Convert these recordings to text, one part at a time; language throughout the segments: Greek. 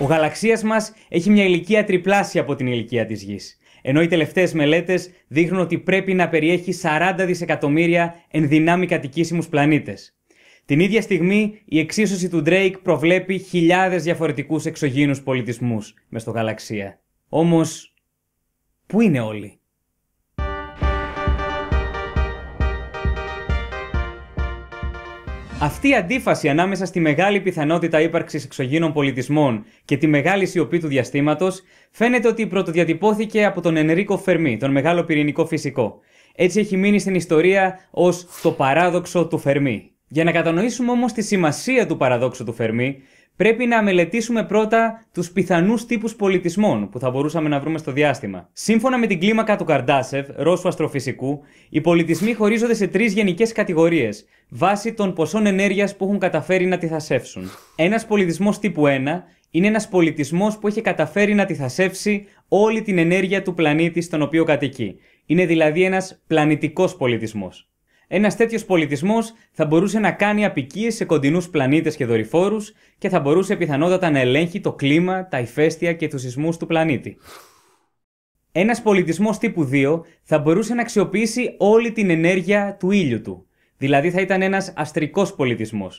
Ο γαλαξίας μας έχει μια ηλικία τριπλάσια από την ηλικία της Γης. Ενώ οι τελευταίες μελέτες δείχνουν ότι πρέπει να περιέχει 40 δισεκατομμύρια ενδυνάμει κατοικήσιμους πλανήτες. Την ίδια στιγμή, η εξίσωση του Drake προβλέπει χιλιάδες διαφορετικούς εξωγήινους πολιτισμούς μες στο γαλαξία. Όμως, πού είναι όλοι. Αυτή η αντίφαση ανάμεσα στη μεγάλη πιθανότητα ύπαρξης εξωγήινων πολιτισμών και τη μεγάλη σιωπή του διαστήματος φαίνεται ότι πρωτοδιατυπώθηκε από τον Ενρίκο Φερμί, τον μεγάλο πυρηνικό φυσικό. Έτσι έχει μείνει στην ιστορία ως το παράδοξο του Φερμί. Για να κατανοήσουμε όμως τη σημασία του παραδόξου του Φερμί, πρέπει να μελετήσουμε πρώτα τους πιθανούς τύπους πολιτισμών που θα μπορούσαμε να βρούμε στο διάστημα. Σύμφωνα με την κλίμακα του Καρντάσεφ, Ρώσου αστροφυσικού, οι πολιτισμοί χωρίζονται σε τρεις γενικές κατηγορίες, βάσει των ποσών ενέργειας που έχουν καταφέρει να τη θασεύσουν. Ένας πολιτισμός τύπου 1 είναι ένας πολιτισμός που έχει καταφέρει να τη θασεύσει όλη την ενέργεια του πλανήτη στον οποίο κατοικεί. Είναι δηλαδή ένας πλανητικός πολιτισμός. Ένας τέτοιος πολιτισμός θα μπορούσε να κάνει απικίες σε κοντινούς πλανήτες και δορυφόρους και θα μπορούσε πιθανότατα να ελέγχει το κλίμα, τα ηφαίστεια και τους σεισμούς του πλανήτη. Ένας πολιτισμός τύπου 2 θα μπορούσε να αξιοποιήσει όλη την ενέργεια του ήλιου του. Δηλαδή θα ήταν ένας αστρικός πολιτισμός.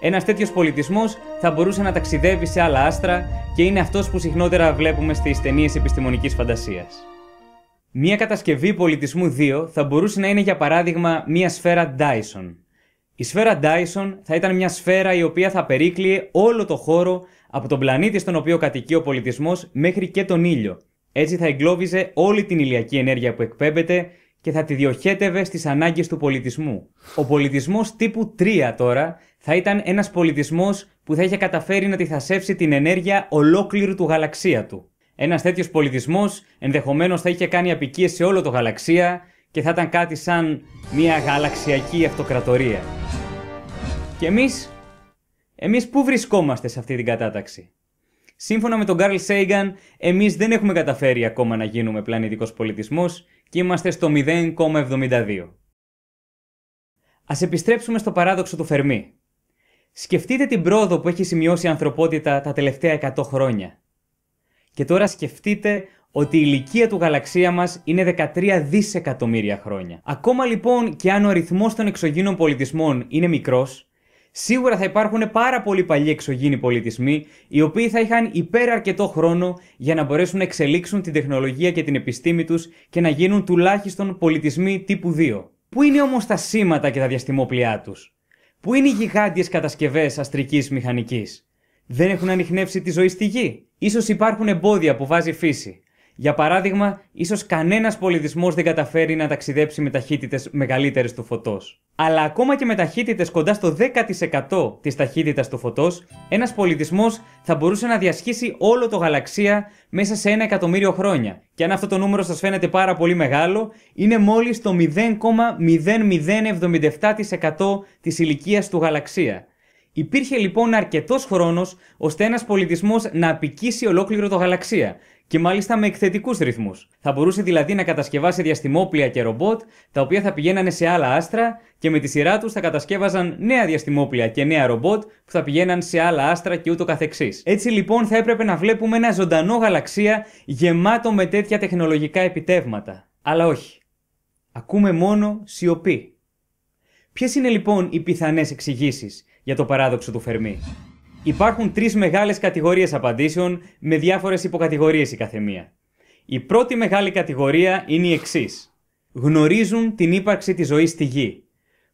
Ένας τέτοιος πολιτισμός θα μπορούσε να ταξιδεύει σε άλλα άστρα και είναι αυτός που συχνότερα βλέπουμε στις ταινίες επιστημονικής φαντασίας. Μια κατασκευή πολιτισμού 2 θα μπορούσε να είναι για παράδειγμα μια σφαίρα Dyson. Η σφαίρα Dyson θα ήταν μια σφαίρα η οποία θα περίκλειε όλο το χώρο από τον πλανήτη στον οποίο κατοικεί ο πολιτισμός μέχρι και τον ήλιο. Έτσι θα εγκλώβιζε όλη την ηλιακή ενέργεια που εκπέμπεται και θα τη διοχέτευε στις ανάγκες του πολιτισμού. Ο πολιτισμός τύπου 3 τώρα θα ήταν ένας πολιτισμός που θα είχε καταφέρει να τη θασέψει την ενέργεια ολόκληρου του γαλαξία του. Ένας τέτοιος πολιτισμός ενδεχομένως θα είχε κάνει απικίες σε όλο το γαλαξία και θα ήταν κάτι σαν μια γαλαξιακή αυτοκρατορία. Και εμείς, εμείς πού βρισκόμαστε σε αυτή την κατάταξη. Σύμφωνα με τον Κάρλ Σέιγκαν, εμείς δεν έχουμε καταφέρει ακόμα να γίνουμε πλανητικός πολιτισμός και είμαστε στο 0,72. Ας επιστρέψουμε στο παράδοξο του Φερμή. Σκεφτείτε την πρόοδο που έχει σημειώσει η ανθρωπότητα τα τελευταία 100 χρόνια. Και τώρα σκεφτείτε ότι η ηλικία του γαλαξία μας είναι 13 δισεκατομμύρια χρόνια. Ακόμα λοιπόν και αν ο αριθμός των εξωγήνων πολιτισμών είναι μικρός, σίγουρα θα υπάρχουν πάρα πολλοί παλιοί εξωγήινοι πολιτισμοί, οι οποίοι θα είχαν αρκετό χρόνο για να μπορέσουν να εξελίξουν την τεχνολογία και την επιστήμη τους και να γίνουν τουλάχιστον πολιτισμοί τύπου 2. Πού είναι όμως τα σήματα και τα διαστημόπλιά τους? Πού είναι οι γιγάντιες κατασκευές αστρικής μηχανικής? δεν έχουν ανοιχνεύσει τη ζωή στη γη. Ίσως υπάρχουν εμπόδια που βάζει φύση. Για παράδειγμα, ίσως κανένας πολιτισμός δεν καταφέρει να ταξιδέψει με ταχύτητες μεγαλύτερες του φωτός. Αλλά ακόμα και με ταχύτητες κοντά στο 10% της ταχύτητας του φωτός, ένας πολιτισμός θα μπορούσε να διασχίσει όλο το γαλαξία μέσα σε ένα εκατομμύριο χρόνια. Και αν αυτό το νούμερο σας φαίνεται πάρα πολύ μεγάλο, είναι μόλις το 0,0077% της ηλικίας του γαλαξία. Υπήρχε λοιπόν αρκετός χρόνος ώστε ένας πολιτισμός να απικήσει ολόκληρο το γαλαξία και μάλιστα με εκθετικούς ρυθμούς. Θα μπορούσε δηλαδή να κατασκευάσει διαστημόπλια και ρομπότ, τα οποία θα πηγαίνανε σε άλλα άστρα και με τη σειρά τους θα κατασκεύαζαν νέα διαστημόπλια και νέα ρομπότ που θα πηγαίναν σε άλλα άστρα και ούτω καθεξής. Έτσι λοιπόν θα έπρεπε να βλέπουμε ένα ζωντανό γαλαξία γεμάτο με τέτοια τεχνολογικά επιτεύγματα. Αλλά όχι. Ακούμε μόνο σιωπή. Ποιες είναι λοιπόν οι πιθανές εξηγήσεις για το παράδοξο του Φερμί. Υπάρχουν τρεις μεγάλες κατηγορίες απαντήσεων με διάφορες υποκατηγορίες η καθεμία. Η πρώτη μεγάλη κατηγορία είναι η εξής. Γνωρίζουν την ύπαρξη της ζωής στη γη,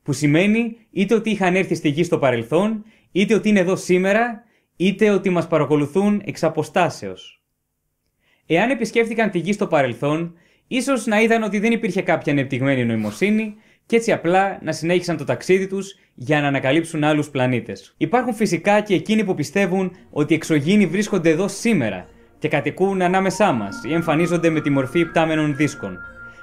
που σημαίνει είτε ότι είχαν έρθει στη γη στο παρελθόν, είτε ότι είναι εδώ σήμερα, είτε ότι μας παρακολουθούν εξ αποστάσεως. Εάν επισκέφτηκαν τη γη στο παρελθόν, ίσως να είδαν ότι δεν υπήρχε κάποια ανεπτυγμένη νοημοσύνη, και έτσι απλά να συνέχισαν το ταξίδι τους για να ανακαλύψουν άλλους πλανήτες. Υπάρχουν φυσικά και εκείνοι που πιστεύουν ότι οι εξωγήινοι βρίσκονται εδώ σήμερα και κατοικούν ανάμεσά μας ή εμφανίζονται με τη μορφή πτάμενων δίσκων.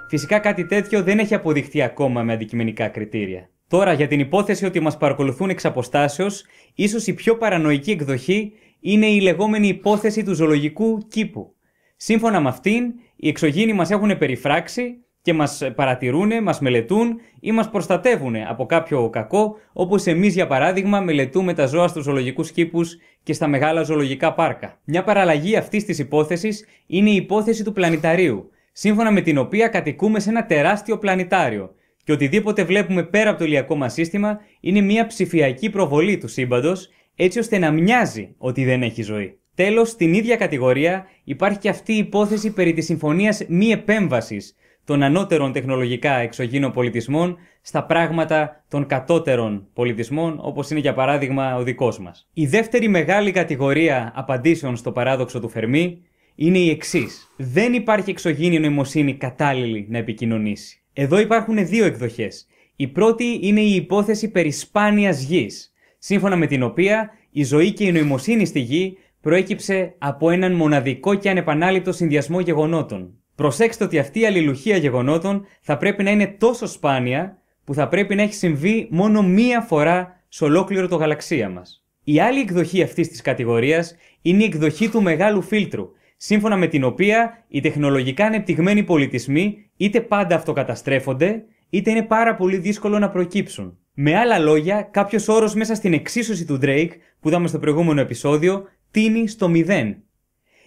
Φυσικά κάτι τέτοιο δεν έχει αποδειχθεί ακόμα με αντικειμενικά κριτήρια. Τώρα για την υπόθεση ότι μας παρακολουθούν εξ αποστάσεως, ίσως η πιο παρανοϊκή εκδοχή είναι η λεγόμενη υπόθεση του ζωολογικού κήπου. Σύμφωνα με αυτήν, οι εξωγήινοι μας έχουν περιφράξει και μας ε, παρατηρούν, μας μελετούν ή μας προστατεύουν από κάποιο κακό, όπως εμείς για παράδειγμα μελετούμε τα ζώα στους ζωολογικούς κήπους και στα μεγάλα ζωολογικά πάρκα. Μια παραλλαγή αυτής της υπόθεσης είναι η υπόθεση του πλανηταρίου, σύμφωνα με την οποία κατοικούμε σε ένα τεράστιο πλανητάριο και οτιδήποτε βλέπουμε πέρα από το ηλιακό μας σύστημα είναι μια ψηφιακή προβολή του σύμπαντος έτσι ώστε να μοιάζει ότι δεν έχει ζωή. Τέλος, στην ίδια κατηγορία υπάρχει και αυτή η υπόθεση περί της συμφωνίας μη επέμβασης των ανώτερων τεχνολογικά εξωγήνων πολιτισμών στα πράγματα των κατώτερων πολιτισμών, όπως είναι για παράδειγμα ο δικός μας. Η δεύτερη μεγάλη κατηγορία απαντήσεων στο παράδοξο του Φερμή είναι η εξής. Δεν υπάρχει εξωγήινη νοημοσύνη κατάλληλη να επικοινωνήσει. Εδώ υπάρχουν δύο εκδοχές. Η πρώτη είναι η υπόθεση περί σπάνιας γης, σύμφωνα με την οποία η ζωή και η νοημοσύνη στη γη προέκυψε από έναν μοναδικό και ανεπανάληπτο συνδυασμό γεγονότων, Προσέξτε ότι αυτή η αλληλουχία γεγονότων θα πρέπει να είναι τόσο σπάνια που θα πρέπει να έχει συμβεί μόνο μία φορά σε ολόκληρο το γαλαξία μας. Η άλλη εκδοχή αυτής της κατηγορίας είναι η εκδοχή του μεγάλου φίλτρου, σύμφωνα με την οποία οι τεχνολογικά ανεπτυγμένοι πολιτισμοί είτε πάντα αυτοκαταστρέφονται, είτε είναι πάρα πολύ δύσκολο να προκύψουν. Με άλλα λόγια, κάποιος όρος μέσα στην εξίσωση του Drake που είδαμε στο προηγούμενο επεισόδιο τίνει στο 0.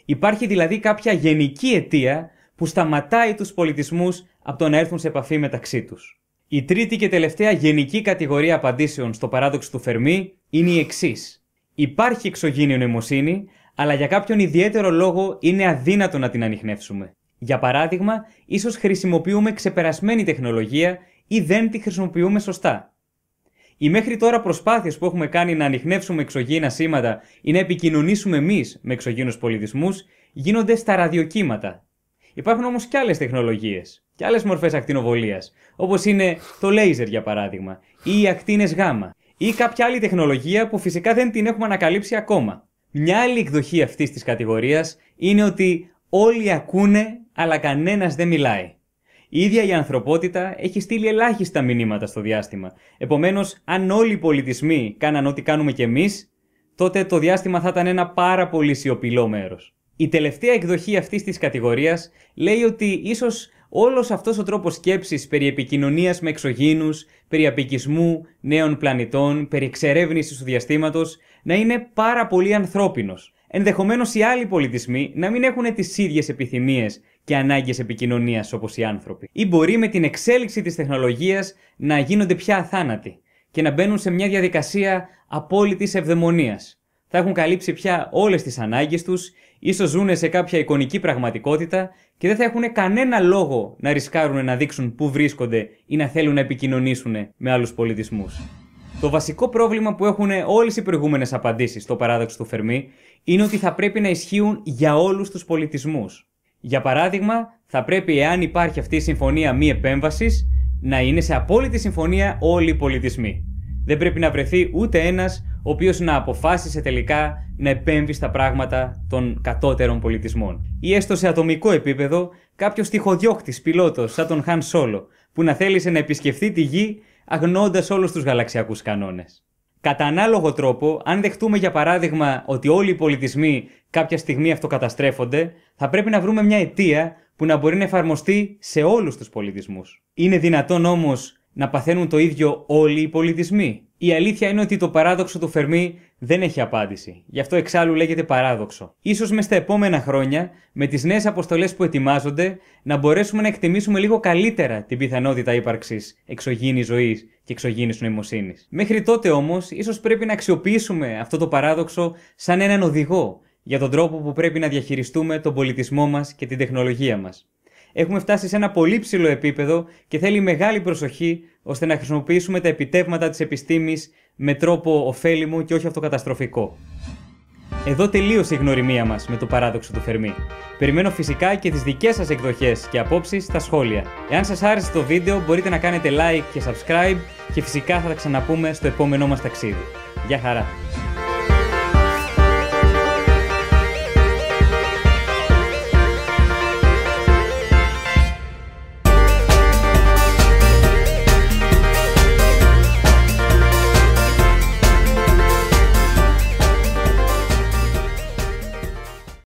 Υπάρχει δηλαδή κάποια γενική αιτία που σταματάει τους πολιτισμούς από το να έρθουν σε επαφή μεταξύ τους. Η τρίτη και τελευταία γενική κατηγορία απαντήσεων στο παράδοξο του Φερμή είναι η εξής. Υπάρχει εξωγήινη νοημοσύνη, αλλά για κάποιον ιδιαίτερο λόγο είναι αδύνατο να την ανοιχνεύσουμε. Για παράδειγμα, ίσως χρησιμοποιούμε ξεπερασμένη τεχνολογία ή δεν τη χρησιμοποιούμε σωστά. Οι μέχρι τώρα προσπάθειες που έχουμε κάνει να ανοιχνεύσουμε εξωγήινα σήματα ή να επικοινωνήσουμε εμείς με εξωγήινους πολιτισμούς γίνονται στα ραδιοκύματα, Υπάρχουν όμως και άλλες τεχνολογίες και άλλες μορφές ακτινοβολίας, όπως είναι το λέιζερ για παράδειγμα, ή οι ακτίνες γάμα, ή κάποια άλλη τεχνολογία που φυσικά δεν την έχουμε ανακαλύψει ακόμα. Μια άλλη εκδοχή αυτής της κατηγορίας είναι ότι όλοι ακούνε, αλλά κανένας δεν μιλάει. Η ίδια η ανθρωπότητα έχει στείλει ελάχιστα μηνύματα στο διάστημα. Επομένως, αν όλοι οι πολιτισμοί κάναν ό,τι κάνουμε κι εμείς, τότε το διάστημα θα ήταν ένα πάρα πολύ σιωπηλό μέρος. Η τελευταία εκδοχή αυτής της κατηγορίας λέει ότι ίσως όλος αυτός ο τρόπος σκέψης περί επικοινωνίας με εξωγήινους, περί απικισμού νέων πλανητών, περί εξερεύνησης του διαστήματος να είναι πάρα πολύ ανθρώπινος. Ενδεχομένως οι άλλοι πολιτισμοί να μην έχουν τις ίδιες επιθυμίες και ανάγκες επικοινωνίας όπως οι άνθρωποι. Ή μπορεί με την εξέλιξη της τεχνολογίας να γίνονται πια αθάνατοι και να μπαίνουν σε μια διαδικασία απόλυτης ευδαιμονίας. Θα έχουν καλύψει πια όλες τις ανάγκες τους ίσως ζουν σε κάποια εικονική πραγματικότητα και δεν θα έχουν κανένα λόγο να ρισκάρουν να δείξουν πού βρίσκονται ή να θέλουν να επικοινωνήσουν με άλλους πολιτισμούς. Το βασικό πρόβλημα που έχουν όλες οι προηγούμενες απαντήσεις στο παράδοξο του Φερμί είναι ότι θα πρέπει να ισχύουν για όλους τους πολιτισμούς. Για παράδειγμα, θα πρέπει, εάν υπάρχει αυτή η συμφωνία μη επέμβασης, να είναι με αλλου πολιτισμου το βασικο συμφωνία όλοι οι προηγουμενε απαντησει στο παραδοξο του φερμη ειναι οτι θα πρεπει να ισχυουν για ολου του πολιτισμου για παραδειγμα θα πρεπει εαν υπαρχει αυτη η συμφωνια μη επεμβαση να ειναι σε απολυτη συμφωνια ολοι οι πολιτισμοι δεν πρέπει να βρεθεί ούτε ένας ο οποίος να αποφάσισε τελικά να επέμβει στα πράγματα των κατώτερων πολιτισμών. Ή έστω σε ατομικό επίπεδο, κάποιος τυχοδιώκτης πιλότος, σαν τον Χαν Σόλο, που να θέλησε να επισκεφθεί τη γη αγνώντας όλους τους γαλαξιακούς κανόνες. Κατά ανάλογο τρόπο, αν δεχτούμε για παράδειγμα ότι όλοι οι πολιτισμοί κάποια στιγμή αυτοκαταστρέφονται, θα πρέπει να βρούμε μια αιτία που να μπορεί να εφαρμοστεί σε όλους τους πολιτισμούς. Είναι δυνατόν όμως να παθαίνουν το ίδιο όλοι οι πολιτισμοί. Η αλήθεια είναι ότι το παράδοξο του Φερμή δεν έχει απάντηση. Γι' αυτό εξάλλου λέγεται παράδοξο. Ίσως μες στα επόμενα χρόνια, με τις νέες αποστολές που ετοιμάζονται, να μπορέσουμε να εκτιμήσουμε λίγο καλύτερα την πιθανότητα ύπαρξης εξωγήινης ζωής και εξωγήινης νοημοσύνης. Μέχρι τότε όμως, ίσως πρέπει να αξιοποιήσουμε αυτό το παράδοξο σαν έναν οδηγό για τον τρόπο που πρέπει να διαχειριστούμε τον πολιτισμό μας και την τεχνολογία μας έχουμε φτάσει σε ένα πολύ ψηλό επίπεδο και θέλει μεγάλη προσοχή ώστε να χρησιμοποιήσουμε τα επιτεύγματα της επιστήμης με τρόπο ωφέλιμο και όχι αυτοκαταστροφικό. Εδώ τελείωσε η γνωριμία μας με το παράδοξο του Φερμή. Περιμένω φυσικά και τις δικές σας εκδοχές και απόψεις στα σχόλια. Εάν σας άρεσε το βίντεο μπορείτε να κάνετε like και subscribe και φυσικά θα τα ξαναπούμε στο επόμενό μας ταξίδι. Γεια χαρά!